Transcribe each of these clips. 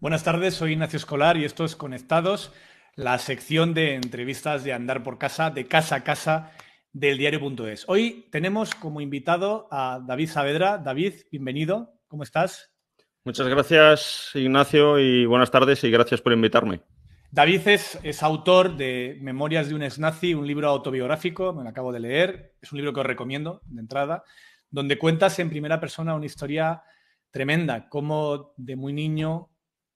Buenas tardes, soy Ignacio Escolar y esto es Conectados, la sección de entrevistas de andar por casa, de casa a casa del diario.es. Hoy tenemos como invitado a David Saavedra. David, bienvenido, ¿cómo estás? Muchas gracias, Ignacio, y buenas tardes y gracias por invitarme. David es, es, autor de Memorias de un ex un libro autobiográfico, me lo acabo de leer, es un libro que os recomiendo de entrada, donde cuentas en primera persona una historia tremenda, como de muy niño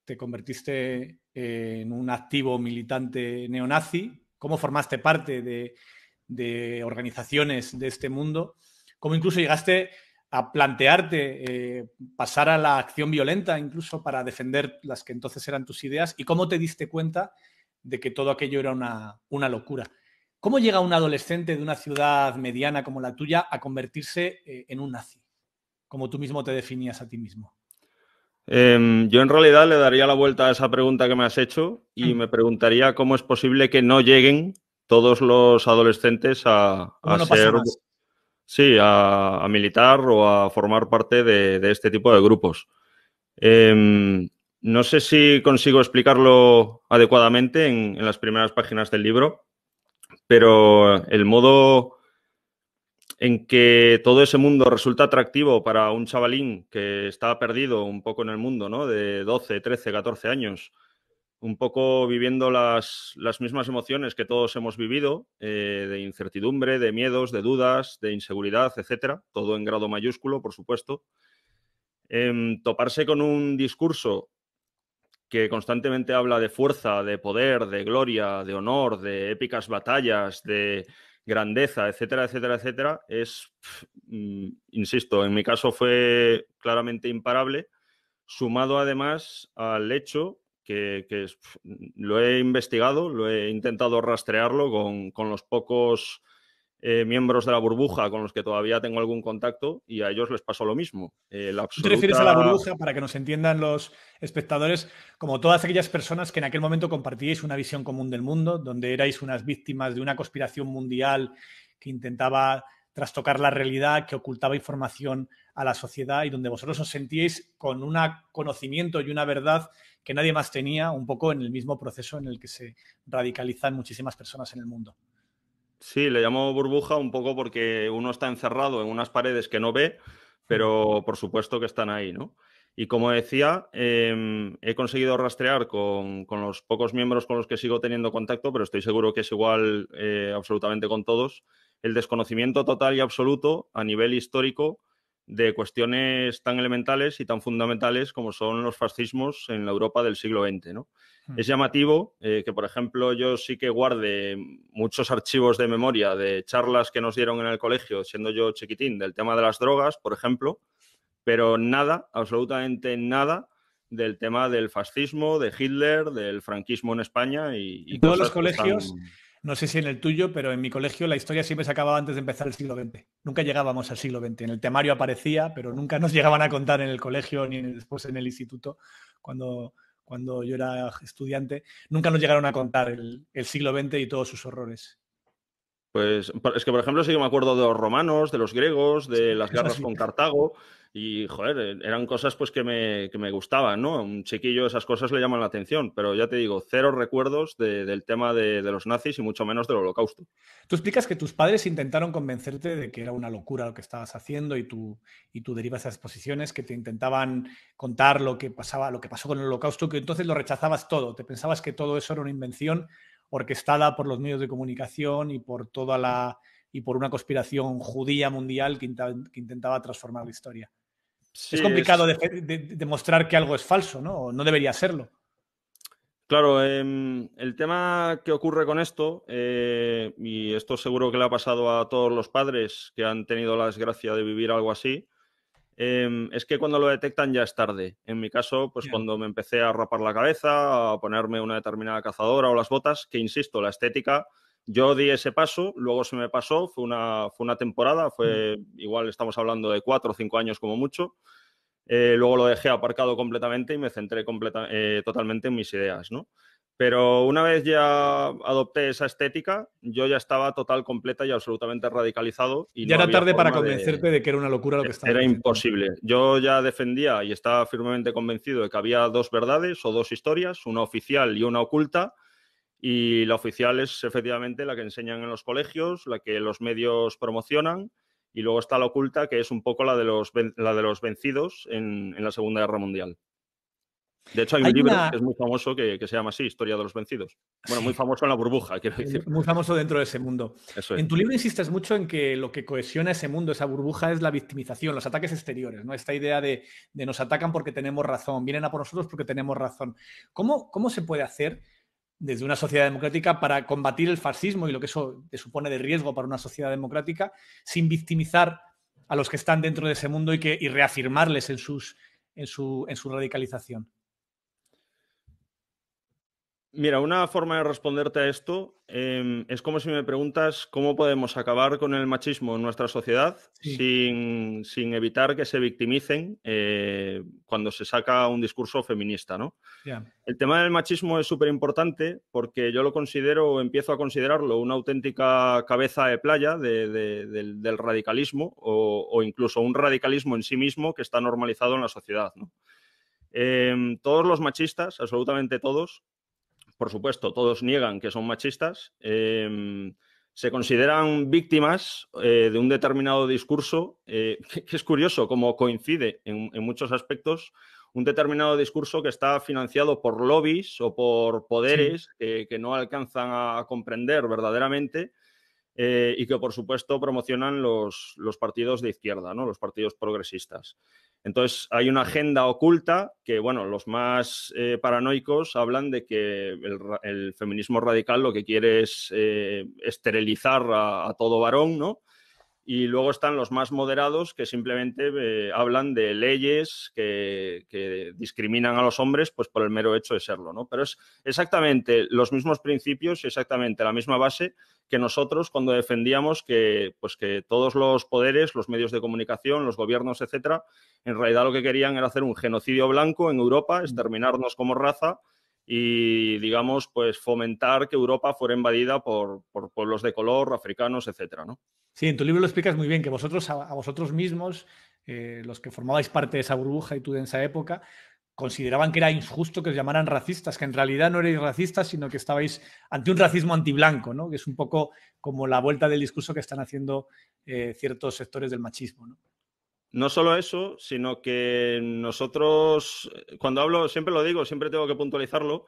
te convertiste eh, en un activo militante neonazi, cómo formaste parte de, organizaciones de este mundo, cómo incluso llegaste a plantearte eh, pasar a la acción violenta, incluso para defender las que entonces eran tus ideas, y cómo te diste cuenta de que todo aquello era una, locura. ¿Cómo llega un adolescente de una ciudad mediana como la tuya a convertirse eh, en un nazi, como tú mismo te definías a ti mismo? Em, yo en realidad le daría la vuelta a esa pregunta que me has hecho y mm. me preguntaría cómo es posible que no lleguen todos los adolescentes a, ser... Sí, a, militar o a formar parte de, este tipo de grupos. Em, no sé si consigo explicarlo adecuadamente en, las primeras páginas del libro, pero el modo en que todo ese mundo resulta atractivo para un chavalín que está perdido un poco en el mundo, ¿no? De 12, 13, 14 años, un poco viviendo las, las mismas emociones que todos hemos vivido, eh, de incertidumbre, de miedos, de dudas, de inseguridad, etcétera, todo en grado mayúsculo, por supuesto. Em, toparse con un discurso que constantemente habla de fuerza, de poder, de gloria, de honor, de épicas batallas, de grandeza, etcétera, etcétera, etcétera, es, mm, insisto, en mi caso fue claramente imparable, sumado además al hecho que, lo he investigado, lo he intentado rastrearlo con, con los pocos eh, miembros de la burbuja con los que todavía tengo algún contacto y a ellos les pasó lo mismo. Eh, ¿Tú te refieres a la burbuja para que nos entiendan los espectadores como todas aquellas personas que en aquel momento compartíais una visión común del mundo, donde erais unas víctimas de una conspiración mundial que intentaba trastocar la realidad, que ocultaba información a la sociedad y donde vosotros os sentíais con un conocimiento y una verdad que nadie más tenía, un poco en el mismo proceso en el que se radicalizan muchísimas personas en el mundo? Sí, le llamo burbuja un poco porque uno está encerrado en unas paredes que no ve, pero por supuesto que están ahí, ¿no? Y como decía, em, he conseguido rastrear con, los pocos miembros con los que sigo teniendo contacto, pero estoy seguro que es igual eh, absolutamente con todos, el desconocimiento total y absoluto a nivel histórico de cuestiones tan elementales y tan fundamentales como son los fascismos en la Europa del siglo XX. ¿no? Hmm. Es llamativo eh, que, por ejemplo, yo sí que guarde muchos archivos de memoria de charlas que nos dieron en el colegio, siendo yo chiquitín, del tema de las drogas, por ejemplo, pero nada, absolutamente nada del tema del fascismo, de Hitler, del franquismo en España y... todos los colegios... No sé si en el tuyo, pero en mi colegio la historia siempre se acababa antes de empezar el siglo XX. Nunca llegábamos al siglo XX. En el temario aparecía, pero nunca nos llegaban a contar en el colegio ni después en el instituto, cuando, cuando yo era estudiante. Nunca nos llegaron a contar el, siglo XX y todos sus horrores. Pues es que, por ejemplo, sí que me acuerdo de los romanos, de los griegos, de las guerras con Cartago, y, joder, eh, eran cosas pues que me, gustaban, ¿no? un chiquillo esas cosas le llaman la atención, pero ya te digo, cero recuerdos del tema de, los nazis y mucho menos del holocausto. Tú explicas que tus padres intentaron convencerte de que era una locura lo que estabas haciendo y tú, y tú derivas esas exposiciones que te intentaban contar lo que pasaba, lo que pasó con el holocausto, que entonces lo rechazabas todo, te pensabas que todo eso era una invención orquestada por los medios de comunicación y por toda la y por una conspiración judía mundial que, intentaba transformar la historia es complicado demostrar que algo es falso, ¿no? no debería serlo. Claro, em, el tema que ocurre con esto, eh, y esto seguro que le ha pasado a todos los padres que han tenido la desgracia de vivir algo así, em, es que cuando lo detectan ya es tarde. En mi caso, pues cuando me empecé a rapar la cabeza, a ponerme una determinada cazadora o las botas, que insisto, la estética yo di ese paso, luego se me pasó, fue una, fue una temporada, fue mm. igual estamos hablando de cuatro o cinco años como mucho. Eh, luego lo dejé aparcado completamente y me centré completa, eh, totalmente en mis ideas, ¿no? Pero una vez ya adopté esa estética, yo ya estaba total, completa y absolutamente radicalizado. Y ya era tarde para convencerte de, que era una locura lo que estaba. Era imposible. Yo ya defendía y estaba firmemente convencido de que había dos verdades o dos historias, una oficial y una oculta, y la oficial es efectivamente la que enseñan en los colegios, la que los medios promocionan. Y luego está la oculta, que es un poco la de los, la de los vencidos en, la Segunda Guerra Mundial. De hecho, hay un libro que es muy famoso que, se llama así, Historia de los Vencidos. Bueno, muy famoso en la burbuja, quiero decir. Muy famoso dentro de ese mundo. En tu libro insistes mucho en que lo que cohesiona ese mundo, esa burbuja, es la victimización, los ataques exteriores, ¿no? Esta idea de, nos atacan porque tenemos razón, vienen a por nosotros porque tenemos razón. cómo se puede hacer desde una sociedad democrática para combatir el fascismo y lo que eso supone de riesgo para una sociedad democrática, sin victimizar a los que están dentro de ese mundo y, que, reafirmarles en, sus, en, su, en su radicalización. Mira, una forma de responderte a esto em, es como si me preguntas cómo podemos acabar con el machismo en nuestra sociedad sin, evitar que se victimicen eh, cuando se saca un discurso feminista, ¿no? El tema del machismo es súper importante porque yo lo considero, empiezo a considerarlo una auténtica cabeza de playa del, radicalismo o, incluso un radicalismo en sí mismo que está normalizado en la sociedad, em, todos los machistas, absolutamente todos, por supuesto, todos niegan que son machistas, em, se consideran víctimas eh, de un determinado discurso, eh, que, es curioso, como coincide en, muchos aspectos un determinado discurso que está financiado por lobbies o por poderes que, no alcanzan a comprender verdaderamente eh, y que, por supuesto, promocionan los, los partidos de izquierda, ¿no? los partidos progresistas. Entonces, hay una agenda oculta que, bueno, los más eh, paranoicos hablan de que el, feminismo radical lo que quiere es eh, esterilizar a, todo varón, ¿no? y luego están los más moderados que simplemente eh, hablan de leyes que, discriminan a los hombres pues por el mero hecho de serlo, ¿no? Pero es exactamente los mismos principios y exactamente la misma base que nosotros cuando defendíamos que, pues, que todos los poderes, los medios de comunicación, los gobiernos, etcétera, en realidad lo que querían era hacer un genocidio blanco en Europa, mm. exterminarnos como raza y, digamos, pues fomentar que Europa fuera invadida por, por pueblos de color, africanos, etcétera, ¿no? Sí, en tu libro lo explicas muy bien, que vosotros a, vosotros mismos, eh, los que formabais parte de esa burbuja y tú de esa época, consideraban que era injusto que os llamaran racistas, que en realidad no erais racistas, sino que estabais ante un racismo antiblanco, ¿no? que es un poco como la vuelta del discurso que están haciendo eh, ciertos sectores del machismo. No solo eso, sino que nosotros, cuando hablo, siempre lo digo, siempre tengo que puntualizarlo,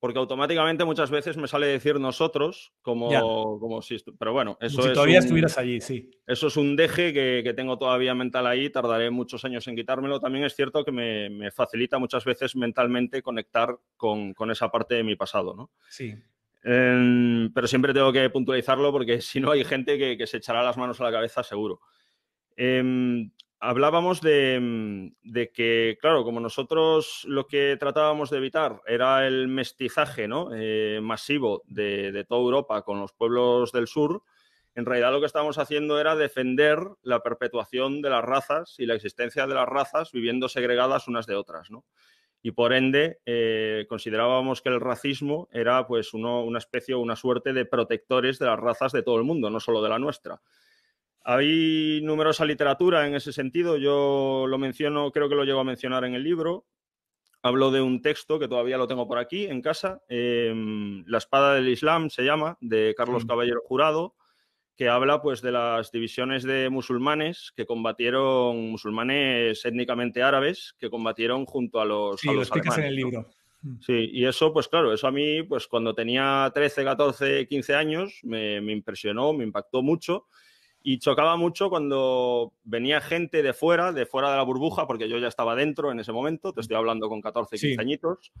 porque automáticamente muchas veces me sale decir nosotros, como, como si. Pero bueno, eso si todavía estuvieras allí, sí. Eso es un deje que, tengo todavía mental ahí, tardaré muchos años en quitármelo. También es cierto que me, facilita muchas veces mentalmente conectar con, esa parte de mi pasado, ¿no? Sí. Em, pero siempre tengo que puntualizarlo porque si no hay gente que, se echará las manos a la cabeza, seguro. Em, hablábamos mm, de, que, claro, como nosotros lo que tratábamos de evitar era el mestizaje ¿no? Eh, masivo de, toda Europa con los pueblos del sur, en realidad lo que estábamos haciendo era defender la perpetuación de las razas y la existencia de las razas viviendo segregadas unas de otras. ¿no? Y por ende, eh, considerábamos que el racismo era pues una especie o una suerte de protectores de las razas de todo el mundo, no solo de la nuestra. Hay numerosa literatura en ese sentido. Yo lo menciono, creo que lo llego a mencionar en el libro. Hablo de un texto que todavía lo tengo por aquí en casa. Em, la espada del Islam se llama, de Carlos mm. Caballero Jurado, que habla pues de las divisiones de musulmanes que combatieron, musulmanes étnicamente árabes, que combatieron junto a los. Sí, el libro. Mm. Sí, y eso, pues claro, eso a mí, pues cuando tenía 13, 14, 15 años, me impresionó, me impactó mucho y chocaba mucho cuando venía gente de fuera, de fuera de la burbuja, porque yo ya estaba dentro en ese momento, te estoy hablando con 14, 15 añitos,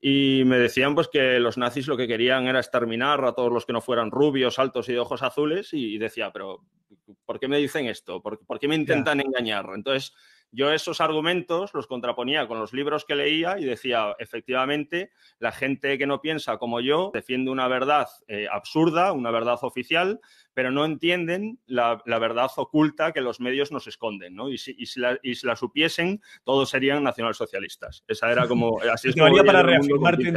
y me decían pues que los nazis lo que querían era exterminar a todos los que no fueran rubios, altos y de ojos azules, y decía, pero ¿por qué me dicen esto? ¿Por, qué me intentan engañar? Entonces yo esos argumentos los contraponía con los libros que leía y decía, efectivamente, la gente que no piensa como yo defiende una verdad eh, absurda, una verdad oficial, pero no entienden la, verdad oculta que los medios nos esconden, Y si, y si, la, supiesen, todos serían nacionalsocialistas. Esa era como... Así es para reafirmarte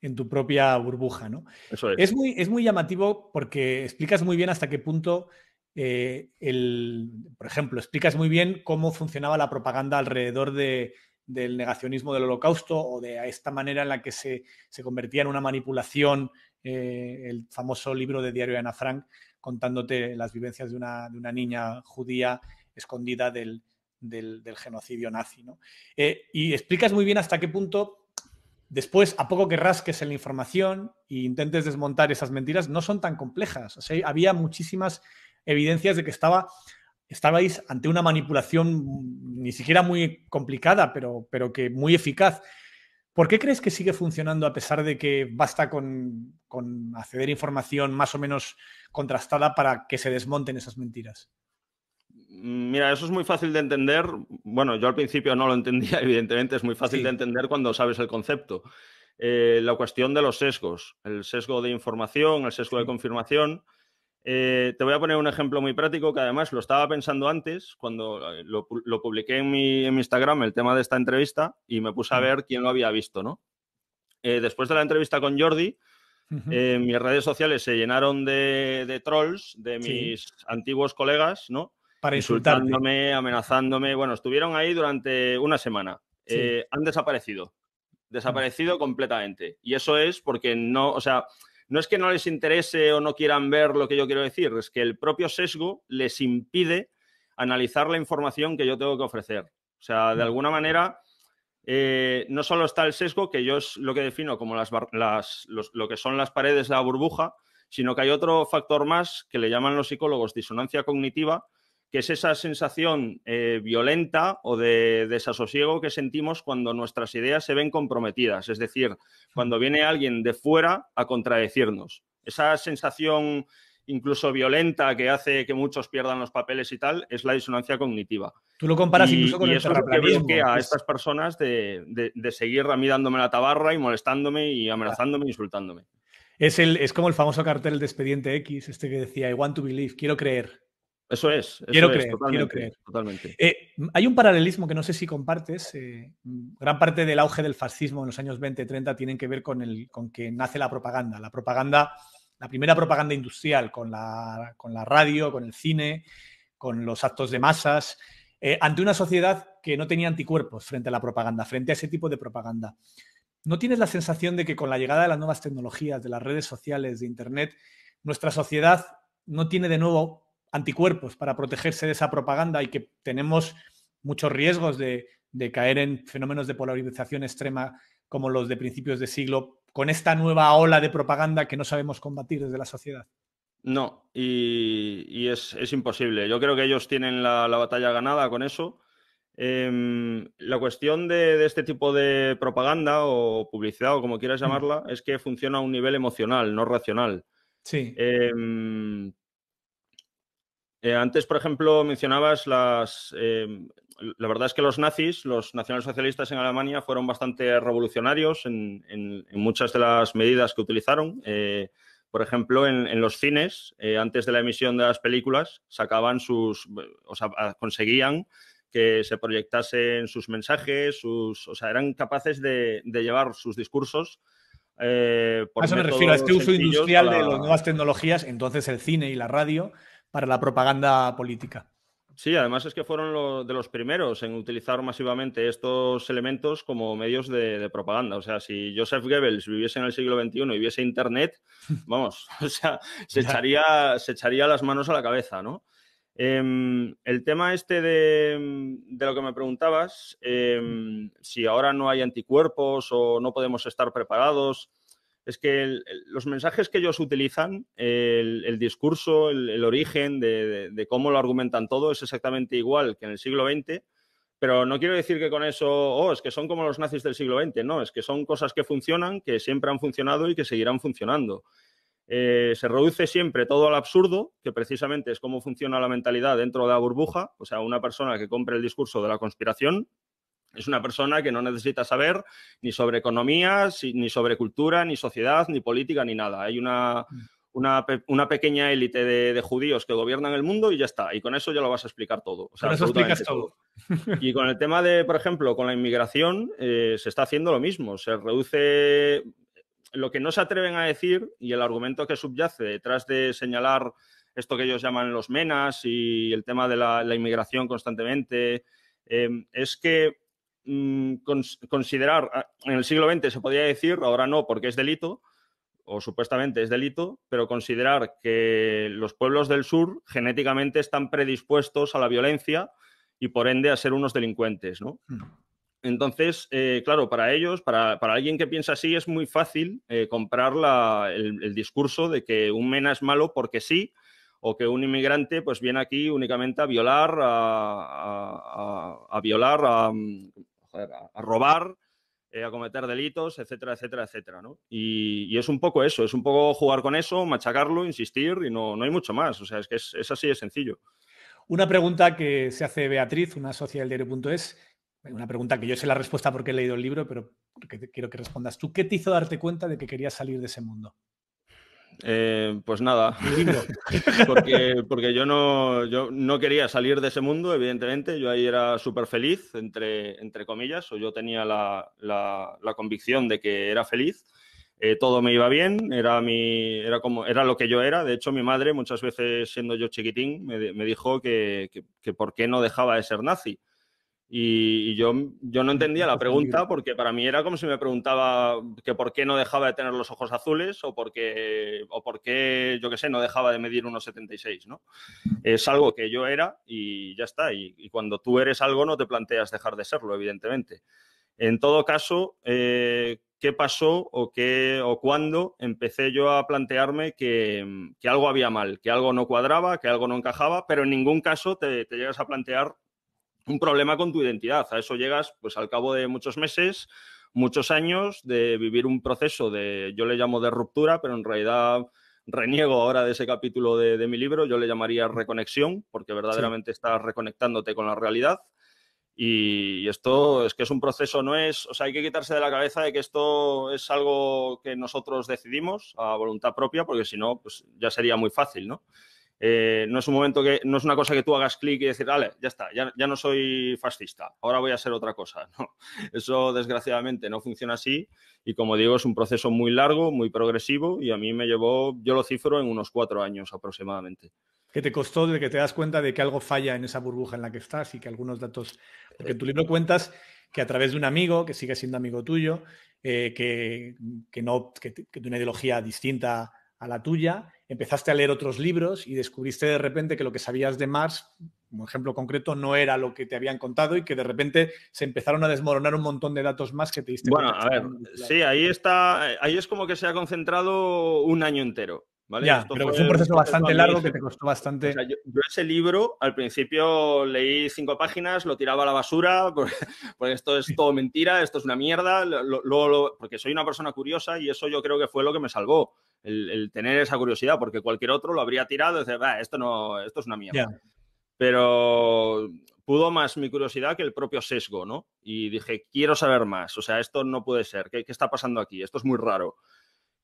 en tu propia burbuja, ¿no? Eso es. muy, es muy llamativo porque explicas muy bien hasta qué punto eh, el, por ejemplo, explicas muy bien cómo funcionaba la propaganda alrededor del negacionismo del holocausto o de esta manera en la que se, convertía en una manipulación eh, el famoso libro de diario de Ana Frank contándote las vivencias de una, niña judía escondida del, genocidio nazi. Eh, y explicas muy bien hasta qué punto Después, a poco que rasques en la información e intentes desmontar esas mentiras, no son tan complejas. había muchísimas evidencias de que estaba, estabais ante una manipulación ni siquiera muy complicada, pero, pero que muy eficaz. ¿Por qué crees que sigue funcionando a pesar de que basta con, acceder a información más o menos contrastada para que se desmonten esas mentiras? Mira, eso es muy fácil de entender. Bueno, yo al principio no lo entendía, evidentemente, es muy fácil de entender cuando sabes el concepto. Eh, la cuestión de los sesgos, el sesgo de información, el sesgo de confirmación. Eh, te voy a poner un ejemplo muy práctico que además lo estaba pensando antes cuando eh, lo, publiqué en mi, Instagram, el tema de esta entrevista, y me puse a mm. ver quién lo había visto, ¿no? Eh, después de la entrevista con Jordi, mis redes sociales se llenaron de, trolls de mis antiguos colegas, ¿no? Para insultándome, amenazándome. Bueno, estuvieron ahí durante una semana. han desaparecido. Mm. Desaparecido completamente. Y eso es porque no, o sea, no es que no les interese o no quieran ver lo que yo quiero decir, es que el propio sesgo les impide analizar la información que yo tengo que ofrecer. O sea, de mm. alguna manera, eh, no solo está el sesgo, que yo es lo que defino como las, lo que son las paredes de la burbuja, sino que hay otro factor más que le llaman los psicólogos disonancia cognitiva, que es esa sensación eh, violenta o de desasosiego que sentimos cuando nuestras ideas se ven comprometidas, es decir, cuando viene alguien de fuera a contradecirnos. Esa sensación incluso violenta que hace que muchos pierdan los papeles y tal, es la disonancia cognitiva. Tú lo comparas incluso con el que a estas personas de, de, seguir a mí dándome la tabarra y molestándome y amenazándome e insultándome. Es, el, es como el famoso cartel de Expediente X, este que decía, I want to believe, quiero creer. Eso es. Eso quiero, es quiero creer, totalmente. Eh, hay un paralelismo que no sé si compartes. Eh, gran parte del auge del fascismo en los años 20-30 tienen que ver con, el, con que nace la propaganda. La propaganda, la primera propaganda industrial con la, con la radio, con el cine, con los actos de masas, eh, ante una sociedad que no tenía anticuerpos frente a la propaganda, frente a ese tipo de propaganda. ¿No tienes la sensación de que con la llegada de las nuevas tecnologías, de las redes sociales, de Internet, nuestra sociedad no tiene de nuevo anticuerpos para protegerse de esa propaganda y que tenemos muchos riesgos de, caer en fenómenos de polarización extrema como los de principios de siglo con esta nueva ola de propaganda que no sabemos combatir desde la sociedad. No, y, es, imposible. Yo creo que ellos tienen la, batalla ganada con eso. Em, la cuestión de, este tipo de propaganda o publicidad o como quieras mm. llamarla es que funciona a un nivel emocional, no racional. Sí. Em, eh, antes, por ejemplo, mencionabas las. Em, la verdad es que los nazis, los nacionalsocialistas en Alemania, fueron bastante revolucionarios en, muchas de las medidas que utilizaron. Eh, por ejemplo, en, los cines, eh, antes de la emisión de las películas, sacaban sus. O sea, conseguían que se proyectasen sus mensajes, sus, o sea, eran capaces de, llevar sus discursos por a eso me refiero a este uso industrial de las nuevas tecnologías, entonces el cine y la radio para la propaganda política. Sí, además es que fueron de los primeros en utilizar masivamente estos elementos como medios de, propaganda. O sea, si Joseph Goebbels viviese en el siglo XXI y viese Internet, vamos, o sea, se echaría, las manos a la cabeza, ¿no? Em, el tema este de, lo que me preguntabas, em, si ahora no hay anticuerpos o no podemos estar preparados, es que los mensajes que ellos utilizan, el, discurso, el, origen de, cómo lo argumentan todo es exactamente igual que en el siglo XX, pero no quiero decir que con eso, oh, es que son como los nazis del siglo XX, no, es que son cosas que funcionan, que siempre han funcionado y que seguirán funcionando. Eh, se reduce siempre todo al absurdo, que precisamente es cómo funciona la mentalidad dentro de la burbuja, o sea, una persona que compre el discurso de la conspiración, es una persona que no necesita saber ni sobre economía, ni sobre cultura, ni sociedad, ni política, ni nada. Hay una, mm. una, pequeña élite de, judíos que gobiernan el mundo y ya está. Y con eso ya lo vas a explicar todo. Y con el tema de, por ejemplo, con la inmigración, eh, se está haciendo lo mismo. Se reduce lo que no se atreven a decir y el argumento que subyace detrás de señalar esto que ellos llaman los menas y el tema de la, inmigración constantemente, eh, es que Mm, considerar, ah, en el siglo XX se podía decir, ahora no porque es delito, o supuestamente es delito, pero considerar que los pueblos del sur genéticamente están predispuestos a la violencia y por ende a ser unos delincuentes, hmm. Entonces, eh, claro, para ellos, para, alguien que piensa así, es muy fácil eh, comprar el, discurso de que un mena es malo porque sí, o que un inmigrante pues viene aquí únicamente a violar, a violar, a, a, robar, eh, a cometer delitos, etcétera, etcétera, etcétera. ¿no? Y, es un poco eso, es un poco jugar con eso, machacarlo, insistir y no, no hay mucho más. O sea, es que es, es así de sencillo. Una pregunta que se hace Beatriz, una socia del diario.es, eh, una pregunta que yo sé la respuesta porque he leído el libro, pero quiero que respondas tú. ¿Qué te hizo darte cuenta de que querías salir de ese mundo? Eh, pues nada, porque, porque yo, no, yo no quería salir de ese mundo, evidentemente, yo ahí era súper feliz, entre, entre comillas, o yo tenía la, la, convicción de que era feliz, eh, todo me iba bien, era, mi, era, como, era lo que yo era, de hecho mi madre muchas veces siendo yo chiquitín me, me dijo que, que, que por qué no dejaba de ser nazi. Y, yo, yo no entendía la pregunta porque para mí era como si me preguntaba que por qué no dejaba de tener los ojos azules o por qué, o yo qué sé, no dejaba de medir unos 76, ¿no? Es algo que yo era y ya está. Y, cuando tú eres algo no te planteas dejar de serlo, evidentemente. En todo caso, eh, ¿qué pasó o, qué, o cuándo empecé yo a plantearme que, algo había mal, que algo no cuadraba, que algo no encajaba, pero en ningún caso te llegas a plantear un problema con tu identidad. A eso llegas pues al cabo de muchos meses, muchos años de vivir un proceso de, yo le llamo de ruptura, pero en realidad reniego ahora de ese capítulo de, mi libro, yo le llamaría reconexión, porque verdaderamente estás reconectándote con la realidad. Y esto es que es un proceso, no es, o sea, hay que quitarse de la cabeza de que esto es algo que nosotros decidimos a voluntad propia, porque si no, pues ya sería muy fácil, ¿no? Eh, no es un momento que, no es una cosa que tú hagas clic y decir, vale, ya está, ya, no soy fascista, ahora voy a ser otra cosa. eso desgraciadamente no funciona así y como digo, es un proceso muy largo, muy progresivo y a mí me llevó, yo lo cifro en unos cuatro años aproximadamente. ¿Qué te costó de que te das cuenta de que algo falla en esa burbuja en la que estás y que algunos datos, porque en tu libro cuentas que a través de un amigo, que sigue siendo amigo tuyo, eh, que, que, no, que una ideología distinta a la tuya, empezaste a leer otros libros y descubriste de repente que lo que sabías de Marx, como ejemplo concreto, no era lo que te habían contado y que de repente se empezaron a desmoronar un montón de datos más que te diste bueno, a ver, sí, ahí está, ahí es como que se ha concentrado un año entero. ¿Vale? Ya, pero fue un proceso bastante largo que te costó bastante. yo, ese libro al principio leí cinco páginas, lo tiraba a la basura, porque, pues esto es todo mentira, esto es una mierda, porque soy una persona curiosa y eso yo creo que fue lo que me salvó el, tener esa curiosidad, porque cualquier otro lo habría tirado y dice, esto, no, esto es una mierda. Pero pudo más mi curiosidad que el propio sesgo, ¿no? Y dije, quiero saber más, o sea, esto no puede ser, ¿qué, qué está pasando aquí? Esto es muy raro.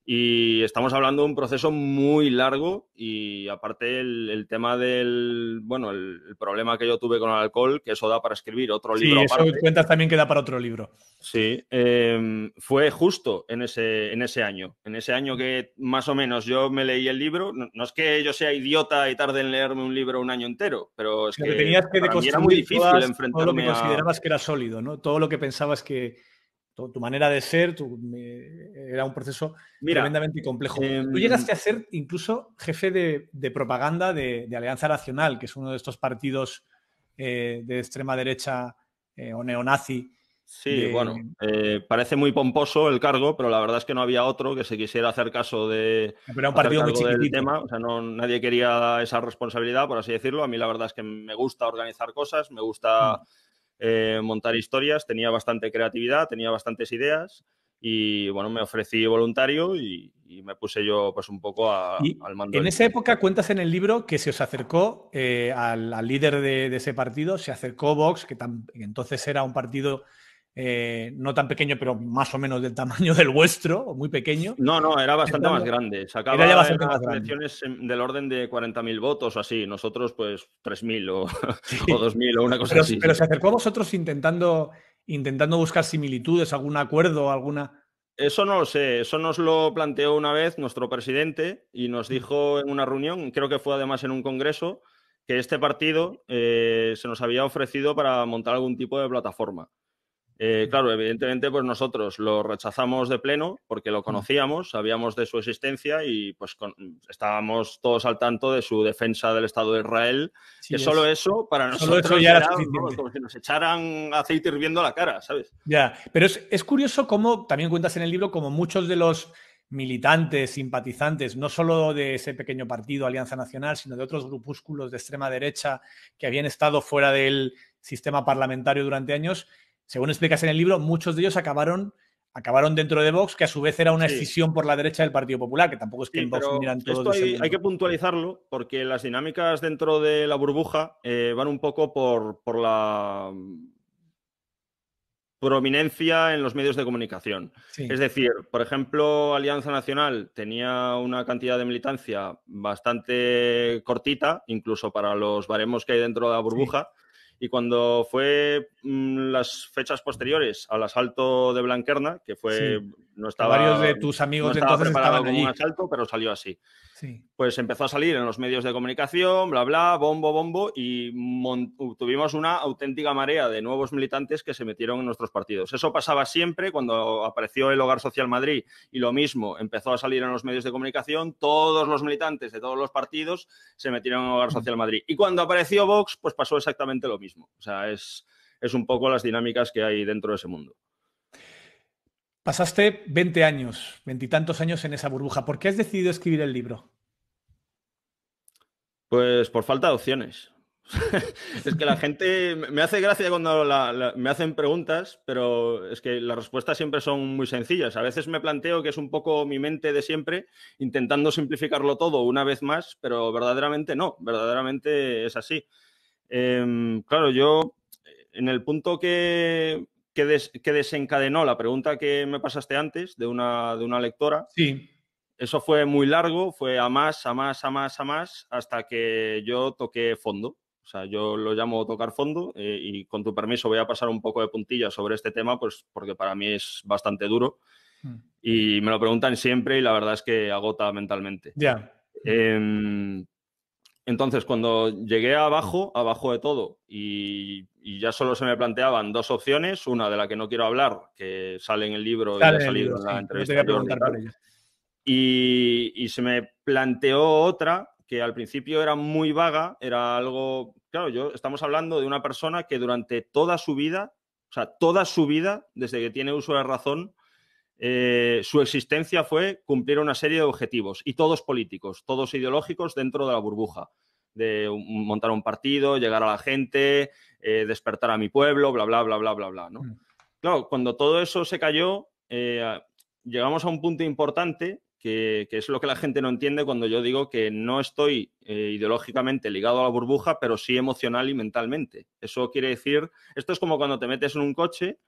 Y estamos hablando de un proceso muy largo y aparte el, tema del, bueno, el, problema que yo tuve con el alcohol, que eso da para escribir otro sí, libro. Eso cuentas también que para otro libro. Sí, em, fue justo en ese, en ese año, en ese año que más o menos yo me leí el libro. No, es que yo sea idiota y tarde en leerme un libro un año entero, pero es que, tenías que era muy difícil enfrentarlo. todo lo que considerabas que era sólido, ¿no? Todo lo que pensabas que tu, manera de ser, era un proceso tremendamente complejo. Em, Tú llegaste a ser incluso jefe de, propaganda de, Alianza Nacional, que es uno de estos partidos eh, de extrema derecha eh, o neonazi. Sí, bueno, eh, parece muy pomposo el cargo, pero la verdad es que no había otro que se quisiera hacer caso de. era un partido muy chiquitito. O sea, no, nadie quería esa responsabilidad, por así decirlo. A mí la verdad es que me gusta organizar cosas, me gusta mm. Eh, montar historias, tenía bastante creatividad, tenía bastantes ideas y bueno, me ofrecí voluntario y, me puse yo pues un poco a, al mando. En esa época cuentas en el libro que se os acercó eh, al, líder de, ese partido, se acercó Vox, que entonces era un partido eh, no tan pequeño, pero más o menos del tamaño del vuestro, muy pequeño. No, no, era bastante más grande. Sacaba ya bastante más elecciones del orden de 40.000 votos o así. Nosotros, pues, 3.000 o, 2.000 o una cosa así. Pero se acercó a vosotros intentando, intentando buscar similitudes, algún acuerdo, alguna... Eso no lo sé, eso nos lo planteó una vez nuestro presidente y nos dijo en una reunión, creo que fue además en un congreso, que este partido eh, se nos había ofrecido para montar algún tipo de plataforma. Eh, claro, evidentemente, pues nosotros lo rechazamos de pleno porque lo conocíamos, sabíamos de su existencia y pues estábamos todos al tanto de su defensa del Estado de Israel. Y que solo eso para nosotros ya era, como si nos echaran aceite hirviendo a la cara, ¿sabes? Ya, pero es, es curioso cómo también cuentas en el libro como muchos de los militantes, simpatizantes, no solo de ese pequeño partido, Alianza Nacional, sino de otros grupúsculos de extrema derecha que habían estado fuera del sistema parlamentario durante años, según explicas en el libro, muchos de ellos acabaron, acabaron dentro de Vox, que a su vez era una escisión por la derecha del Partido Popular, que tampoco es que en Vox miran todo. Esto hay, que puntualizarlo, porque las dinámicas dentro de la burbuja eh, van un poco por, la prominencia en los medios de comunicación. Es decir, por ejemplo, Alianza Nacional tenía una cantidad de militancia bastante cortita, incluso para los baremos que hay dentro de la burbuja, y cuando fue mm, las fechas posteriores al asalto de Blanquerna, que fue estaba, varios de tus amigos entonces estaban como un asalto, pero salió así. Pues empezó a salir en los medios de comunicación, bla, bla, bombo, bombo, y tuvimos una auténtica marea de nuevos militantes que se metieron en nuestros partidos. Eso pasaba siempre cuando apareció el Hogar Social Madrid y lo mismo, empezó a salir en los medios de comunicación, todos los militantes de todos los partidos se metieron en el Hogar Social Madrid. Y cuando apareció Vox, pues pasó exactamente lo mismo. O sea, es, es un poco las dinámicas que hay dentro de ese mundo. Pasaste 20 años, veintitantos años en esa burbuja. ¿Por qué has decidido escribir el libro? Pues por falta de opciones. es que la gente me hace gracia cuando me hacen preguntas, pero es que las respuestas siempre son muy sencillas. A veces me planteo que es un poco mi mente de siempre, intentando simplificarlo todo una vez más, pero verdaderamente no, verdaderamente es así. Em, claro, yo en el punto que ¿Qué desencadenó la pregunta que me pasaste antes de una, de una lectora. Sí. Eso fue muy largo, fue a más, a más, a más, a más, hasta que yo toqué fondo. O sea, yo lo llamo tocar fondo eh, y con tu permiso voy a pasar un poco de puntilla sobre este tema, pues porque para mí es bastante duro mm. y me lo preguntan siempre y la verdad es que agota mentalmente. Ya. Em, entonces, cuando llegué abajo, abajo de todo, y y ya solo se me planteaban dos opciones, una de la que no quiero hablar, que sale en el libro y ha salido en la entrevista. y, se me planteó otra que al principio era muy vaga, era algo, claro, yo estamos hablando de una persona que durante toda su vida, o sea, toda su vida, desde que tiene uso de razón, eh, su existencia fue cumplir una serie de objetivos, y todos políticos, todos ideológicos dentro de la burbuja de montar un partido, llegar a la gente, eh, despertar a mi pueblo, bla, bla, bla, bla, bla, bla, ¿no? Mm. Claro, cuando todo eso se cayó, eh, llegamos a un punto importante que, es lo que la gente no entiende cuando yo digo que no estoy eh, ideológicamente ligado a la burbuja, pero sí emocional y mentalmente. Eso quiere decir, esto es como cuando te metes en un coche,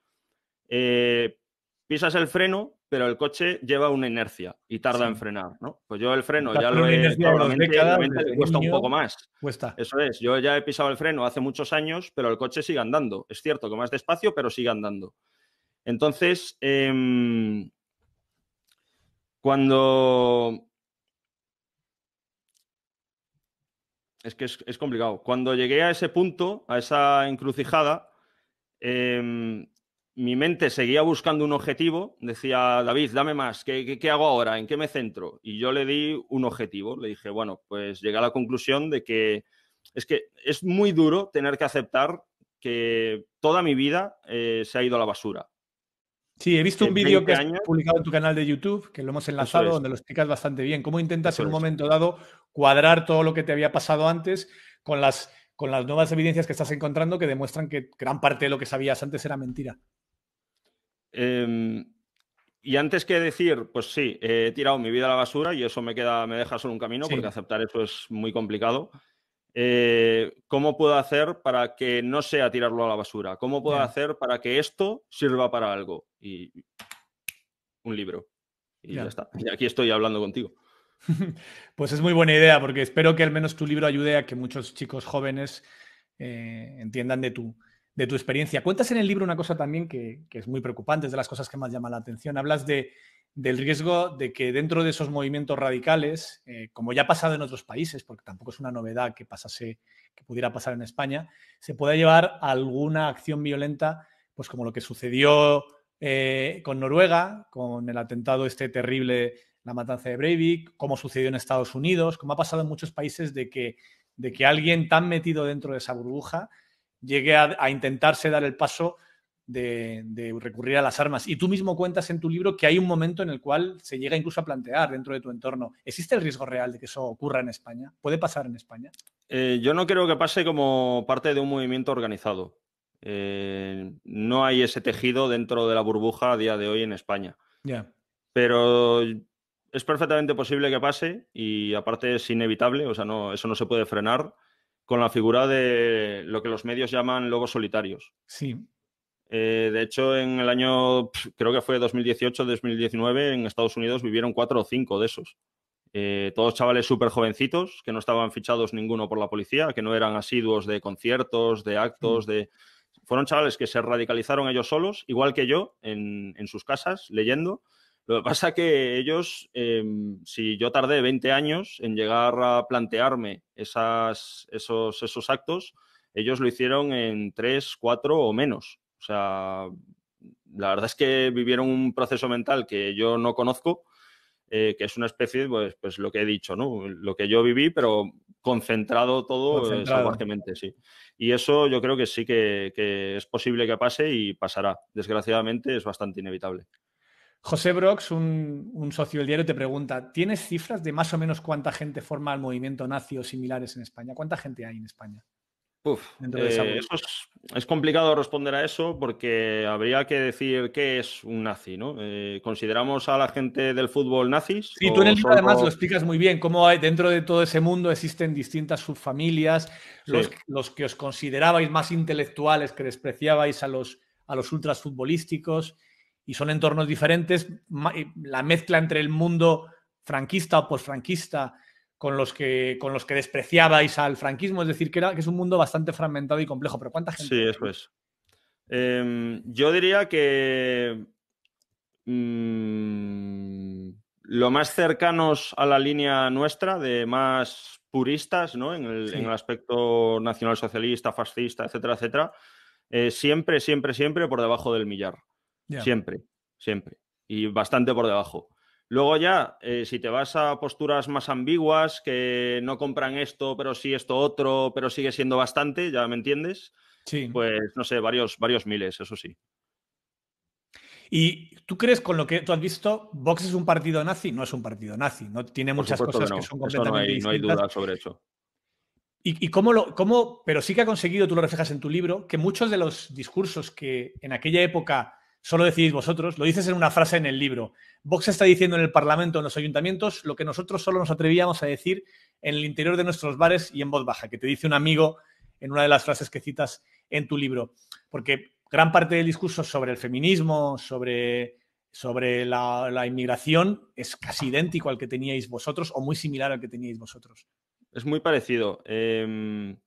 pisas el freno, pero el coche lleva una inercia y tarda en frenar, ¿no? Pues yo el freno ya lo he ...puesto cuesta un poco más. Cuesta. Eso es, yo ya he pisado el freno hace muchos años, pero el coche sigue andando. Es cierto que más despacio, pero sigue andando. Entonces, em, cuando... Es que es, complicado. Cuando llegué a ese punto, a esa encrucijada, em, mi mente seguía buscando un objetivo, decía David, dame más, ¿qué, hago ahora? ¿En qué me centro? Y yo le di un objetivo, le dije, bueno, pues llegué a la conclusión de que es que es muy duro tener que aceptar que toda mi vida eh, se ha ido a la basura. Sí, he visto un vídeo que has publicado en tu canal de YouTube, que lo hemos enlazado, donde lo explicas bastante bien, cómo intentas en un momento dado cuadrar todo lo que te había pasado antes con las, con las nuevas evidencias que estás encontrando que demuestran que gran parte de lo que sabías antes era mentira. Em, y antes que decir, pues sí, he tirado mi vida a la basura y eso me queda, me deja solo un camino, porque aceptar eso es muy complicado. Eh, ¿Cómo puedo hacer para que no sea tirarlo a la basura? ¿Cómo puedo hacer para que esto sirva para algo? Y un libro. Y ya está. Y aquí estoy hablando contigo. Pues es muy buena idea, porque espero que al menos tu libro ayude a que muchos chicos jóvenes eh, entiendan de tu, de tu experiencia. Cuentas en el libro una cosa también que, es muy preocupante, es de las cosas que más llama la atención. Hablas de, del riesgo de que dentro de esos movimientos radicales, eh, como ya ha pasado en otros países, porque tampoco es una novedad que, pasase, que pudiera pasar en España, se pueda llevar a alguna acción violenta, pues como lo que sucedió eh, con Noruega, con el atentado este terrible, la matanza de Breivik, como sucedió en Estados Unidos, como ha pasado en muchos países de que, de que alguien tan metido dentro de esa burbuja llegue a, intentarse dar el paso de, recurrir a las armas. Y tú mismo cuentas en tu libro que hay un momento en el cual se llega incluso a plantear dentro de tu entorno, ¿existe el riesgo real de que eso ocurra en España? ¿Puede pasar en España? Eh, yo no creo que pase como parte de un movimiento organizado. Eh, no hay ese tejido dentro de la burbuja a día de hoy en España. Pero es perfectamente posible que pase y aparte es inevitable, o sea, no, eso no se puede frenar con la figura de lo que los medios llaman lobos solitarios. Sí. Eh, de hecho, en el año, creo que fue 2018-2019, en Estados Unidos vivieron cuatro o cinco de esos. Eh, todos chavales súper jovencitos, que no estaban fichados ninguno por la policía, que no eran asiduos de conciertos, de actos, mm. de... Fueron chavales que se radicalizaron ellos solos, igual que yo, en sus casas, leyendo, lo que pasa es que ellos, em, si yo tardé 20 años en llegar a plantearme esos, actos, ellos lo hicieron en 3, 4 o menos. O sea, la verdad es que vivieron un proceso mental que yo no conozco, eh, que es una especie, pues, pues lo que he dicho, ¿no? Lo que yo viví, pero concentrado todo eh, concentrado. sí. Y eso yo creo que sí que es posible que pase y pasará. Desgraciadamente es bastante inevitable. José Brox, un, socio del diario, te pregunta, ¿tienes cifras de más o menos cuánta gente forma el movimiento nazi o similares en España? ¿Cuánta gente hay en España? Uf, eh, eso es, complicado responder a eso porque habría que decir qué es un nazi, ¿no? Eh, ¿Consideramos a la gente del fútbol nazis? Sí, tú en el libro además lo explicas muy bien, cómo hay, dentro de todo ese mundo existen distintas subfamilias, los, que os considerabais más intelectuales, que despreciabais a los, a los ultras futbolísticos y son entornos diferentes. La mezcla entre el mundo franquista o posfranquista con los que con los que despreciabais al franquismo, es decir, que, era, que es un mundo bastante fragmentado y complejo. Pero ¿cuánta gente? Sí, eso es. Em, yo diría que mm, lo más cercanos a la línea nuestra de más puristas, ¿no? En el, en el aspecto nacionalsocialista, fascista, etcétera, etcétera, eh, siempre, siempre, siempre por debajo del millar. Siempre, siempre. Y bastante por debajo. Luego ya, eh, si te vas a posturas más ambiguas, que no compran esto, pero sí esto otro, pero sigue siendo bastante, ya me entiendes. Sí. Pues no sé, varios, varios miles, eso sí. ¿Y tú crees con lo que tú has visto, Vox es un partido nazi? No es un partido nazi, no tiene muchas cosas que, son completamente no hay, No hay duda sobre eso. Y, y, cómo lo, cómo, pero sí que ha conseguido, tú lo reflejas en tu libro, que muchos de los discursos que en aquella época Solo decidís vosotros. Lo dices en una frase en el libro. Vox está diciendo en el Parlamento, en los ayuntamientos, lo que nosotros solo nos atrevíamos a decir en el interior de nuestros bares y en voz baja, que te dice un amigo en una de las frases que citas en tu libro. Porque gran parte del discurso sobre el feminismo, sobre, sobre la, inmigración, es casi idéntico al que teníais vosotros o muy similar al que teníais vosotros. Es muy parecido. Em,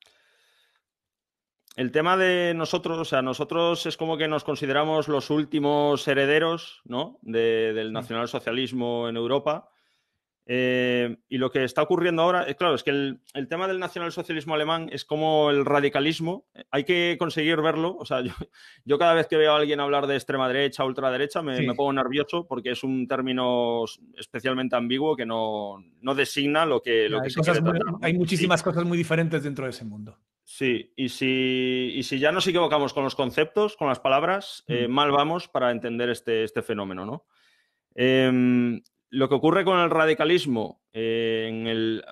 el tema de nosotros, o sea, nosotros es como que nos consideramos los últimos herederos, ¿no? del nacionalsocialismo en Europa. Eh, y lo que está ocurriendo ahora, es eh, claro, es que el, tema del nacionalsocialismo alemán es como el radicalismo. Eh, hay que conseguir verlo. O sea, yo, cada vez que veo a alguien hablar de extrema derecha, ultraderecha, me, pongo nervioso porque es un término especialmente ambiguo que no, designa lo que, hay, hay muchísimas cosas muy diferentes dentro de ese mundo. Sí, y si, si ya nos equivocamos con los conceptos, con las palabras, mm. mal vamos para entender este, este fenómeno, ¿no? Em, lo que ocurre con el radicalismo eh, en el,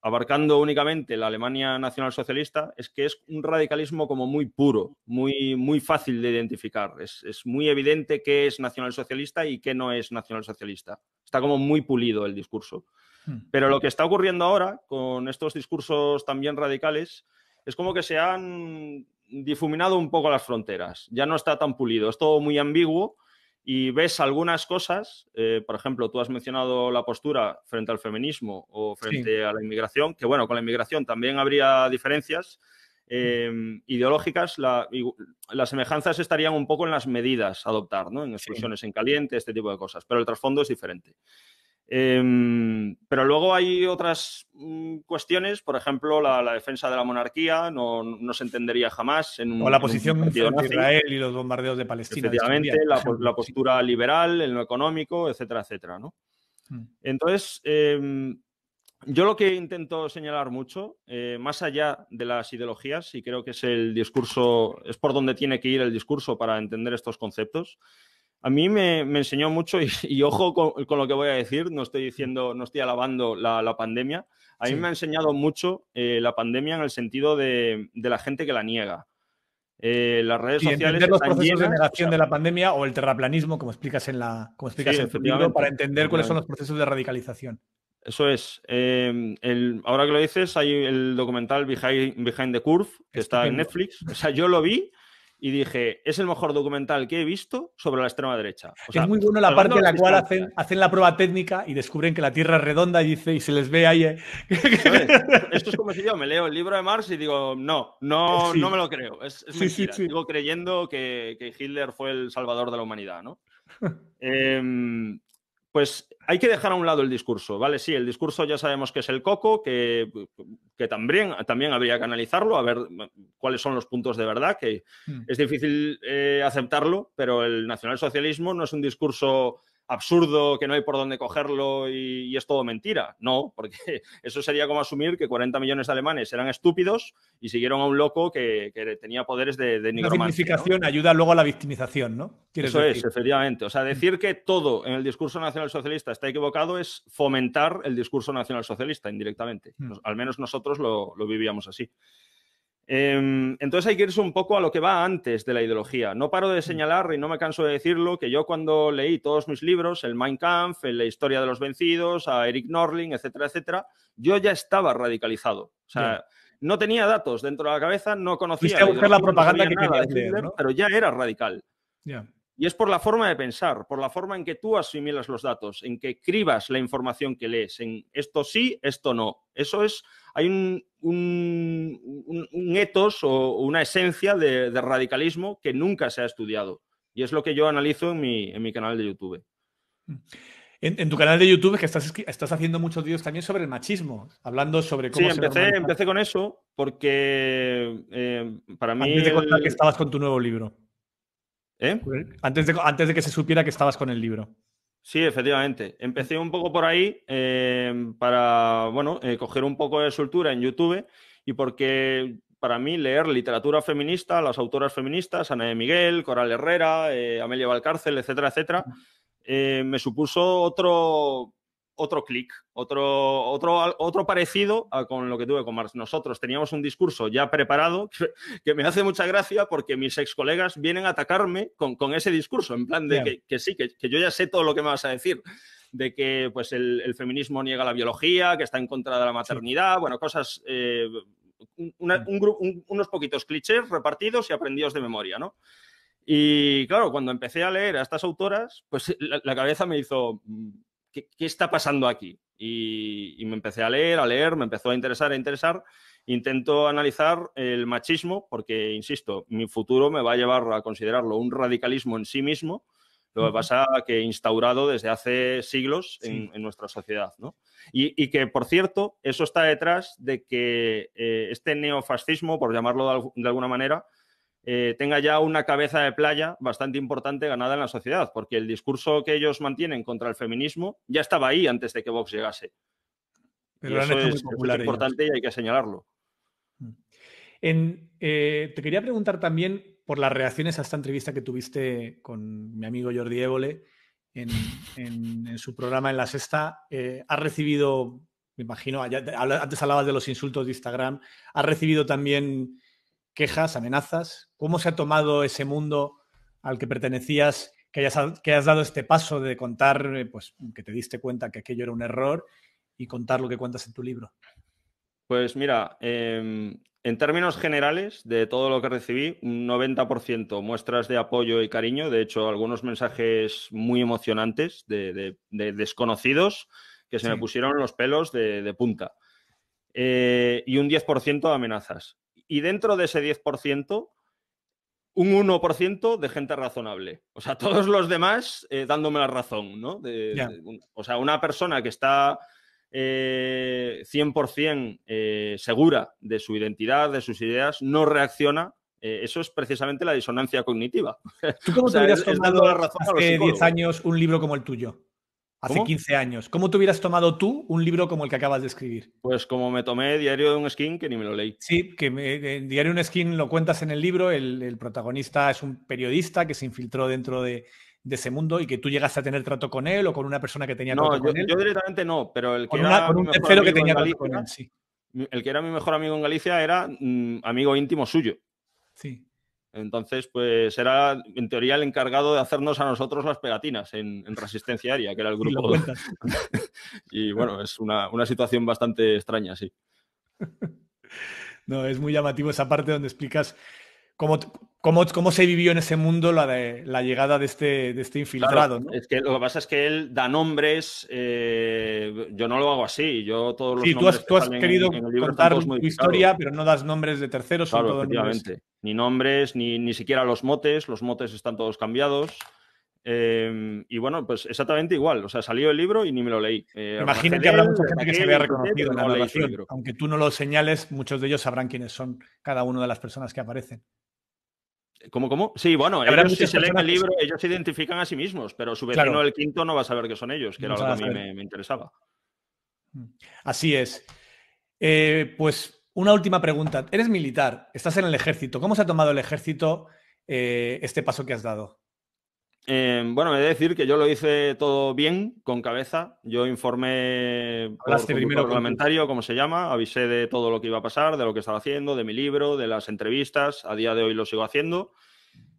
abarcando únicamente la Alemania nacionalsocialista es que es un radicalismo como muy puro, muy, muy fácil de identificar. Es, es muy evidente qué es nacionalsocialista y qué no es nacionalsocialista. Está como muy pulido el discurso. Hmm. Pero lo que está ocurriendo ahora con estos discursos también radicales es como que se han difuminado un poco las fronteras. Ya no está tan pulido, es todo muy ambiguo y ves algunas cosas, eh, por ejemplo, tú has mencionado la postura frente al feminismo o frente a la inmigración, que bueno, con la inmigración también habría diferencias mm. em, ideológicas, las semejanzas estarían un poco en las medidas a adoptar, en expresiones en caliente, este tipo de cosas, pero el trasfondo es diferente. Em, pero luego hay otras mm, cuestiones, por ejemplo, la, defensa de la monarquía no, se entendería jamás. En o la posición de Israel y los bombardeos de Palestina. Efectivamente, la, postura liberal, el no económico, etcétera, etcétera. Mm. Entonces, em, yo lo que intento señalar mucho, eh, más allá de las ideologías, y creo que es el discurso, es por donde tiene que ir el discurso para entender estos conceptos, a mí me, enseñó mucho y, ojo con, lo que voy a decir, no estoy diciendo, no estoy alabando la, pandemia. A mí me ha enseñado mucho eh, la pandemia en el sentido de, la gente que la niega. Eh, las redes sociales. Entender los procesos de negación de la pandemia o el terraplanismo, como explicas en la, como explicas en tu libro, para entender cuáles son los procesos de radicalización. Eso es. Em, ahora que lo dices, hay el documental Behind, the Curve, que está en Netflix. O sea, yo lo vi y dije, es el mejor documental que he visto sobre la extrema derecha. es muy bueno la parte en la cual hacen, hacen, la prueba técnica y descubren que la Tierra es redonda y, dice, y se les ve ahí. ¿eh? Esto es como si yo me leo el libro de Marx y digo, no, no, no me lo creo. Es, Sigo creyendo que, Hitler fue el salvador de la humanidad, ¿no? eh, pues hay que dejar a un lado el discurso, ¿vale? Sí, el discurso ya sabemos que es el coco, que, también, también habría que analizarlo, a ver mm, cuáles son los puntos de verdad, que mm. es difícil eh, aceptarlo, pero el nacionalsocialismo no es un discurso absurdo, que no hay por dónde cogerlo y, es todo mentira. No, porque eso sería como asumir que 40 millones de alemanes eran estúpidos y siguieron a un loco que, tenía poderes de, de La significación ayuda luego a la victimización, ¿no? Eso es, efectivamente. O sea, mm. decir que todo en el discurso nacionalsocialista está equivocado es fomentar el discurso nacionalsocialista indirectamente. Mm. Pues, al menos nosotros lo vivíamos así. Em, entonces hay que irse un poco a lo que va antes de la ideología. No paro de mm. señalar y no me canso de decirlo que yo cuando leí todos mis libros, el Mein Kampf, la historia de los vencidos, a Eric Norling, etcétera, etcétera, yo ya estaba radicalizado. O sea, no tenía datos dentro de la cabeza, no conocía. La, la propaganda que pero ya era radical. Ya. Y es por la forma de pensar, por la forma en que tú asimilas los datos, en que cribas la información que lees, en esto sí, esto no. Eso es, hay un, un, etos o una esencia de, radicalismo que nunca se ha estudiado. Y es lo que yo analizo en mi, canal de YouTube. Mm. En, tu canal de YouTube que estás, haciendo muchos vídeos también sobre el machismo, hablando sobre cómo... Sí, empecé, con eso porque eh, para mí... que estabas con tu nuevo libro. ¿Eh? Antes, de, antes de que se supiera que estabas con el libro. Sí, efectivamente. Empecé un poco por ahí eh, para, bueno, eh, coger un poco de soltura en YouTube y porque para mí leer literatura feminista, las autoras feministas, Ana de Miguel, Coral Herrera, Amelia Valcárcel, etcétera, etcétera, me supuso otro, otro clic, otro, otro, otro parecido con lo que tuve con Marx. Nosotros teníamos un discurso ya preparado que, me hace mucha gracia porque mis ex colegas vienen a atacarme con, con ese discurso, en plan de que, sí, que, que yo ya sé todo lo que me vas a decir de que pues, el, feminismo niega la biología, que está en contra de la maternidad, bueno, cosas, eh, mm. unos poquitos clichés repartidos y aprendidos de memoria, ¿no? Y claro, cuando empecé a leer a estas autoras, pues la cabeza me hizo, ¿qué, está pasando aquí? Y, me empecé a leer, a leer, me empezó a interesar, a interesar. Intento analizar el machismo porque, insisto, mi futuro me va a llevar a considerarlo un radicalismo en sí mismo, lo que pasa que instaurado desde hace siglos en, nuestra sociedad. ¿no? Y, que, por cierto, eso está detrás de que eh, este neofascismo, por llamarlo de alguna manera, eh, tenga ya una cabeza de playa bastante importante ganada en la sociedad, porque el discurso que ellos mantienen contra el feminismo ya estaba ahí antes de que Vox llegase. Pero es, importante y hay que señalarlo. Mm. Eh, te quería preguntar también por las reacciones a esta entrevista que tuviste con mi amigo Jordi Évole en, su programa en La Sexta. Eh, ha ¿Has recibido, me imagino, antes hablabas de los insultos de Instagram, ¿has recibido también quejas, amenazas. ¿Cómo se ha tomado ese mundo al que pertenecías, que, hayas, dado este paso de contar, eh, pues que te diste cuenta que aquello era un error y contar lo que cuentas en tu libro? Pues mira, em, en términos generales, de todo lo que recibí, un 90% muestras de apoyo y cariño, de hecho algunos mensajes muy emocionantes de, desconocidos que se me pusieron los pelos de, punta. Eh, y un 10% de amenazas y dentro de ese 10%, un 1% de gente razonable. O sea, todos los demás eh, dándome la razón, ¿no? o sea, una persona que está eh, 100% eh, segura de su identidad, de sus ideas, no reacciona. Eh, eso es precisamente la disonancia cognitiva. ¿Tú cómo te habrías tomado la razón hace 10 años un libro como el tuyo? hace 15 años. ¿Cómo te hubieras tomado tú un libro como el que acabas de escribir? Pues como me tomé Diario de un Skin, que ni me lo leí. Sí, que eh, Diario de un Skin lo cuentas en el libro, el, protagonista es un periodista que se infiltró dentro de, ese mundo y que tú llegaste a tener trato con él o con una persona que tenía trato con él. Yo directamente no, pero el que era con El que era mi mejor amigo en Galicia era mm, amigo íntimo suyo. Sí. Entonces, pues era en teoría el encargado de hacernos a nosotros las pegatinas en, resistencia Aria, que era el grupo. Y, bueno, es una, una, situación bastante extraña, sí. No, es muy llamativo esa parte donde explicas ¿Cómo, cómo, se vivió en ese mundo la, la llegada de este, de este infiltrado? es que lo que pasa es que él da nombres, eh, yo no lo hago así, yo todos los sí, tú has, tú has querido contar tu historia, pero no das nombres de terceros. Ni nombres, ni, siquiera los motes, los motes están todos cambiados. Em, y bueno, pues exactamente igual. O sea, salió el libro y ni me lo leí. Imagínate eh, Imagino que habrá mucha gente que se vea reconocido en la Aunque tú no lo señales, muchos de ellos sabrán quiénes son cada una de las personas que aparecen. ¿Cómo, cómo? Sí, bueno, ellos si se leen el libro, ellos se identifican a sí mismos, pero su vecino el quinto no va a saber que son ellos, que era lo que a mí me, interesaba. Mm. Así es. Eh, pues una última pregunta. Eres militar, estás en el ejército. ¿Cómo se ha tomado el ejército eh, este paso que has dado? Eh, bueno, he de decir que yo lo hice todo bien, con cabeza. Yo informé Hablaste parlamentario, como se llama, avisé de todo lo que iba a pasar, de lo que estaba haciendo, de mi libro, de las entrevistas. A día de hoy lo sigo haciendo.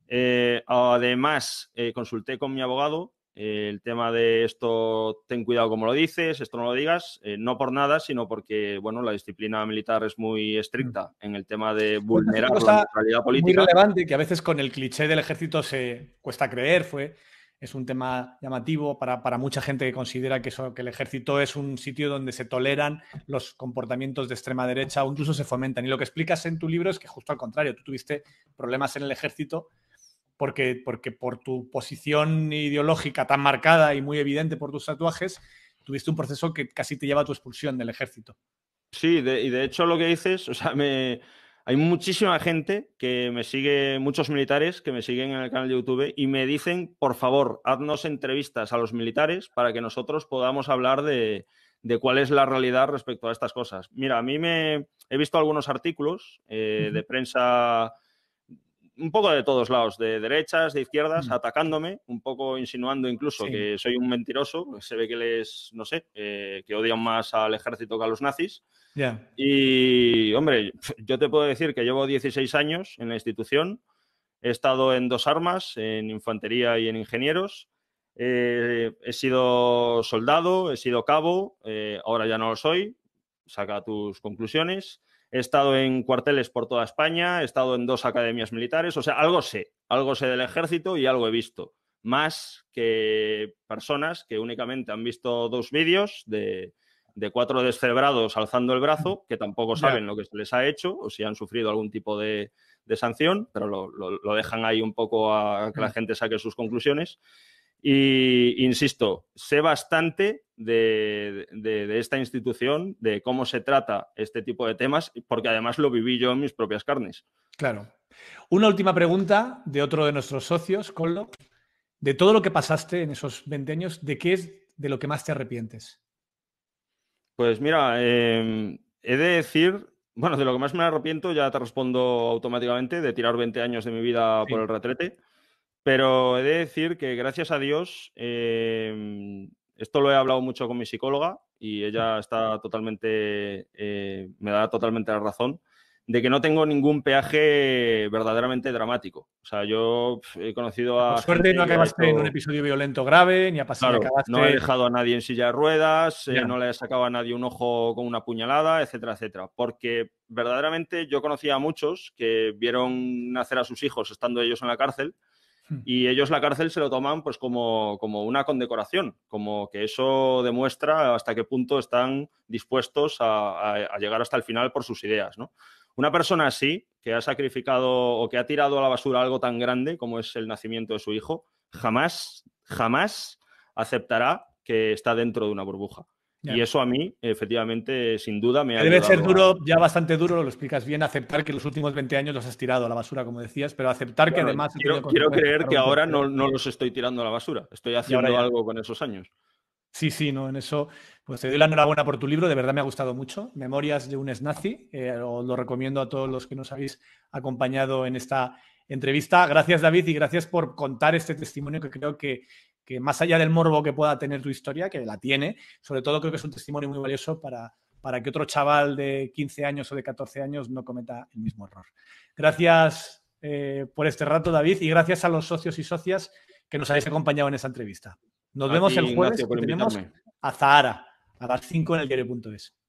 Eh, además, eh, consulté con mi abogado eh, el tema de esto, ten cuidado como lo dices, esto no lo digas, eh, no por nada, sino porque, bueno, la disciplina militar es muy estricta en el tema de vulnerar la neutralidad política. Muy relevante, que a veces con el cliché del ejército se cuesta creer, fue... Es un tema llamativo para, para mucha gente que considera que, que el ejército es un sitio donde se toleran los comportamientos de extrema derecha o incluso se fomentan. Y lo que explicas en tu libro es que justo al contrario, tú tuviste problemas en el ejército porque, por tu posición ideológica tan marcada y muy evidente por tus tatuajes, tuviste un proceso que casi te lleva a tu expulsión del ejército. Sí, y de hecho lo que dices, o sea, hay muchísima gente que me sigue, muchos militares que me siguen en el canal de YouTube y me dicen, por favor, haznos entrevistas a los militares para que nosotros podamos hablar de, cuál es la realidad respecto a estas cosas. Mira, a mí me he visto algunos artículos eh, de prensa un poco de todos lados, de derechas, de izquierdas, mm. atacándome, un poco insinuando incluso que soy un mentiroso, se ve que les, no sé, eh, que odian más al ejército que a los nazis. Y, hombre, yo te puedo decir que llevo 16 años en la institución, he estado en dos armas, en infantería y en ingenieros. Eh, he sido soldado, he sido cabo, eh, ahora ya no lo soy, saca tus conclusiones he estado en cuarteles por toda España, he estado en dos academias militares, o sea, algo sé, algo sé del ejército y algo he visto, más que personas que únicamente han visto dos vídeos de, cuatro descebrados alzando el brazo, que tampoco saben lo que se les ha hecho o si han sufrido algún tipo de, sanción, pero lo, lo, dejan ahí un poco a que la mm. gente saque sus conclusiones. Y insisto, sé bastante de, esta institución, de cómo se trata este tipo de temas, porque además lo viví yo en mis propias carnes. Claro. Una última pregunta de otro de nuestros socios, Collo. De todo lo que pasaste en esos 20 años, ¿de qué es de lo que más te arrepientes? Pues mira, em, he de decir, bueno, de lo que más me arrepiento, ya te respondo automáticamente, de tirar 20 años de mi vida por el retrete. Pero he de decir que gracias a Dios, em, esto lo he hablado mucho con mi psicóloga y mm. ella está totalmente, eh, me da totalmente la razón de que no tengo ningún peaje verdaderamente dramático. O sea, yo he conocido pues a... Por suerte no acabaste en un episodio violento grave, ni ha pasado No he dejado a nadie en silla de ruedas, eh, no le he sacado a nadie un ojo con una puñalada, etcétera, etcétera. Porque verdaderamente yo conocía a muchos que vieron nacer a sus hijos estando ellos en la cárcel Mm. Y ellos la cárcel se lo toman pues como, una condecoración, como que eso demuestra hasta qué punto están dispuestos a, llegar hasta el final por sus ideas, Una persona así, que ha sacrificado o que ha tirado a la basura algo tan grande como es el nacimiento de su hijo, jamás, jamás aceptará que está dentro de una burbuja. Y eso a mí, efectivamente, sin duda me ha Debe ser duro, ya bastante duro, lo explicas bien, aceptar que los últimos 20 años los has tirado a la basura, como decías, pero aceptar que además... Quiero, creer que ahora no, los estoy tirando a la basura, estoy haciendo algo con esos años. Sí, sí, no, en eso, pues te doy la enhorabuena por tu libro, de verdad me ha gustado mucho. Memorias de un esnazi, eh, os lo recomiendo a todos los que nos habéis acompañado en esta entrevista. Gracias, David, y gracias por contar este testimonio que creo que, que más allá del morbo que pueda tener tu historia, que la tiene, sobre todo creo que es un testimonio muy valioso para, para que otro chaval de 15 años o de 14 años no cometa el mismo error. Gracias eh, por este rato, David, y gracias a los socios y socias que nos habéis acompañado en esta entrevista. Nos vemos el jueves. a Zahara a las 5 en el diario.es.